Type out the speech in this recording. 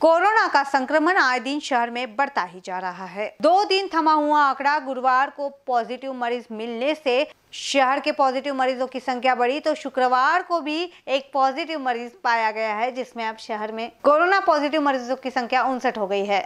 corona का संक्रमण आए दिन शहर में बढ़ता ही जा रहा है दो दिन थमा हुआ आंकड़ा गुरुवार को पॉजिटिव मरीज मिलने से शहर के पॉजिटिव मरीजों की संख्या बढ़ी तो शुक्रवार को भी एक पॉजिटिव मरीज पाया गया है जिसमें अब शहर में कोरोना पॉजिटिव मरीजों की संख्या उनसठ हो गई है